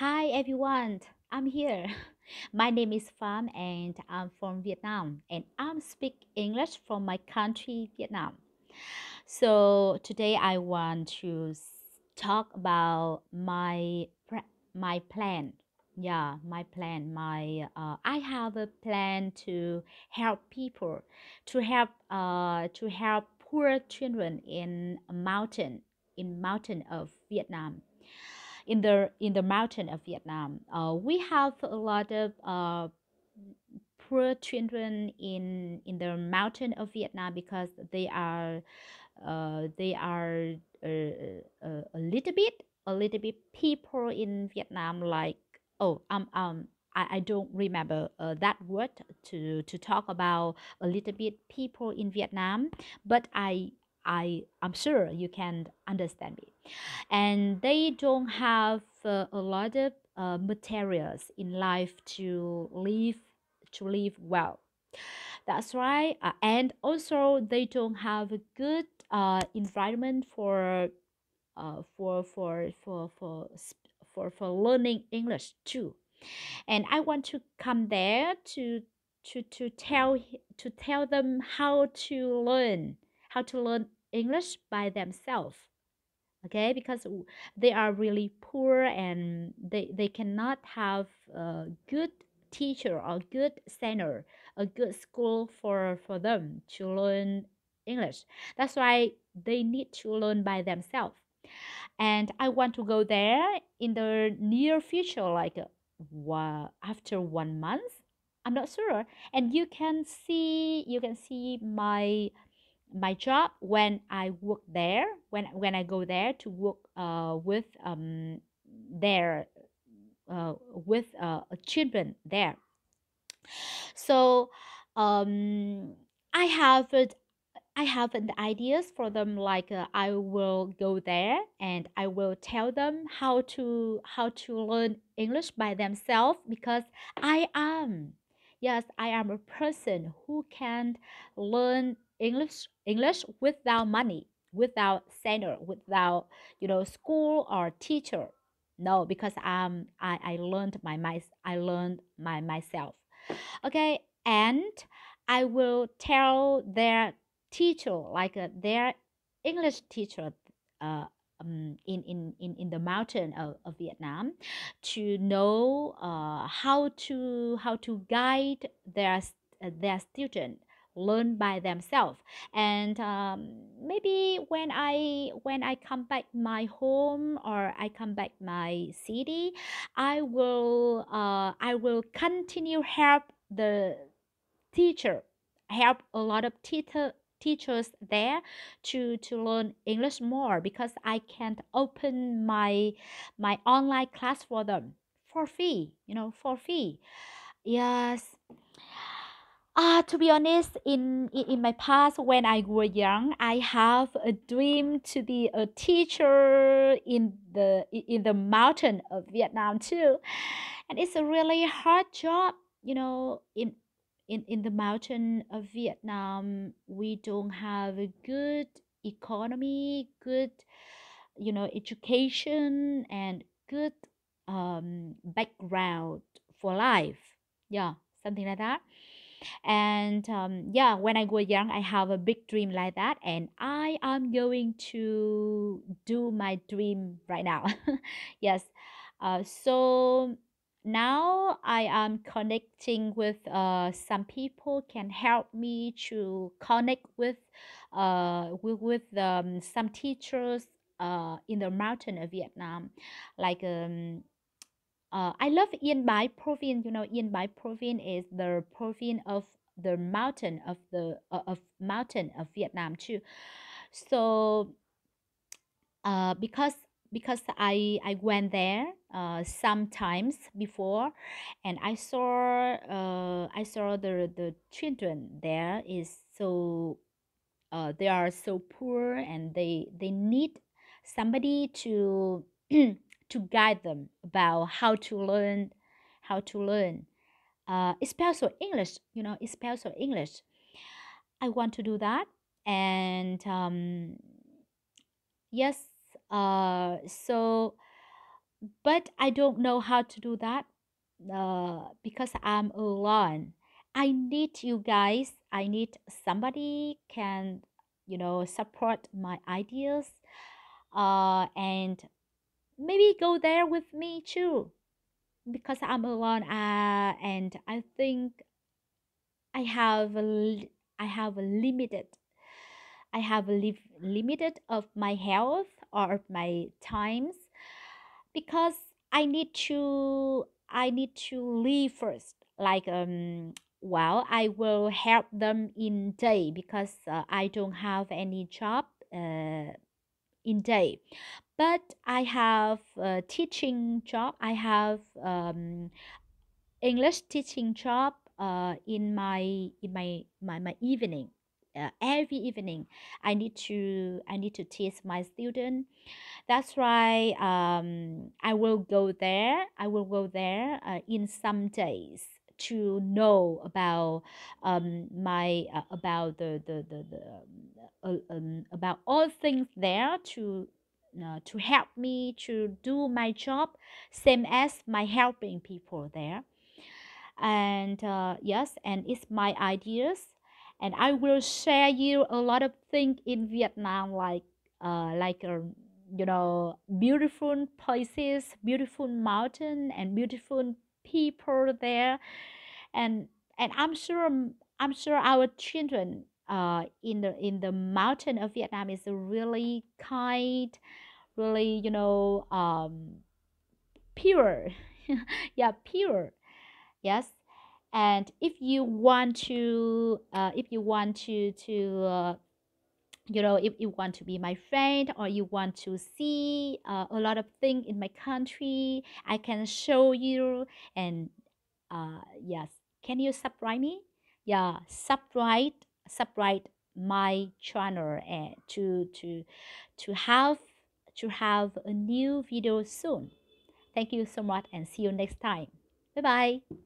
Hi everyone, I'm here. My name is Pham and I'm from Vietnam and I'm speak English from my country Vietnam. So today I want to talk about my my plan. Yeah, my plan. My uh, I have a plan to help people, to help uh, to help poor children in mountain in mountain of Vietnam in the in the mountain of Vietnam. Uh, we have a lot of uh, poor children in in the mountain of Vietnam because they are uh, they are a, uh, a, uh, a little bit a little bit people in Vietnam like oh um um I, I don't remember uh, that word to, to talk about a little bit people in Vietnam, but I I I'm sure you can understand me. And they don't have uh, a lot of uh, materials in life to live to live well. That's right. Uh, and also they don't have a good uh, environment uh, for for for for for for for learning English too. And I want to come there to to to tell to tell them how to learn how to learn English by themselves. Okay, because they are really poor and they, they cannot have a good teacher or good center, a good school for, for them to learn English. That's why they need to learn by themselves. And I want to go there in the near future, like uh, after one month. I'm not sure. And you can see you can see my my job when I work there, when when I go there to work uh, with um, there, uh, with uh, children there. So um, I have I have the ideas for them like uh, I will go there and I will tell them how to how to learn English by themselves because I am yes I am a person who can learn English English without money, without center, without you know school or teacher. No, because um I, I learned my, my I learned my myself. Okay, and I will tell their teacher like uh, their English teacher uh, um, in, in, in, in the mountain of, of Vietnam to know uh, how to how to guide their uh, their student learn by themselves and um, maybe when i when i come back my home or i come back my city i will uh, i will continue help the teacher help a lot of teacher teachers there to to learn english more because i can't open my my online class for them for free you know for free yes uh, to be honest, in, in, in my past when I were young, I have a dream to be a teacher in the in the mountain of Vietnam too, and it's a really hard job. You know, in in in the mountain of Vietnam, we don't have a good economy, good, you know, education and good um background for life. Yeah, something like that and um, yeah when i was young i have a big dream like that and i am going to do my dream right now yes uh, so now i am connecting with uh, some people can help me to connect with uh, with, with um, some teachers uh, in the mountain of vietnam like um, uh, I love Bai province. You know, Bai province is the province of the mountain of the uh, of mountain of Vietnam too. So, uh, because because I I went there uh sometimes before, and I saw uh I saw the the children there is so, uh they are so poor and they they need somebody to to guide them about how to learn, how to learn, uh, especially English. You know, especially English. I want to do that, and um, yes, uh, so, but I don't know how to do that uh, because I'm alone. I need you guys. I need somebody can, you know, support my ideas uh, and maybe go there with me too because i'm alone uh, and i think i have a, i have a limited i have a li- limited of my health or of my times because i need to i need to leave first like um well i will help them in day because uh, i don't have any job uh, in day but i have a teaching job i have um, english teaching job uh, in my in my my, my evening uh, every evening i need to i need to teach my student that's why um, i will go there i will go there uh, in some days to know about um, my uh, about the the the, the um, uh, um, about all things there to uh, to help me to do my job, same as my helping people there. And uh, yes, and it's my ideas, and I will share you a lot of things in Vietnam, like uh, like a uh, you know beautiful places beautiful mountain and beautiful people there, and and I'm sure mm, I'm sure our children uh, in the in the mountain of Vietnam is really kind, really you know um, pure, yeah pure, yes. And if you want to, uh, if you want to to uh, you know if you want to be my friend or you want to see uh, a lot of things in my country i can show you and uh, yes can you subscribe me yeah subscribe subscribe my channel eh, to to to have to have a new video soon thank you so much and see you next time bye bye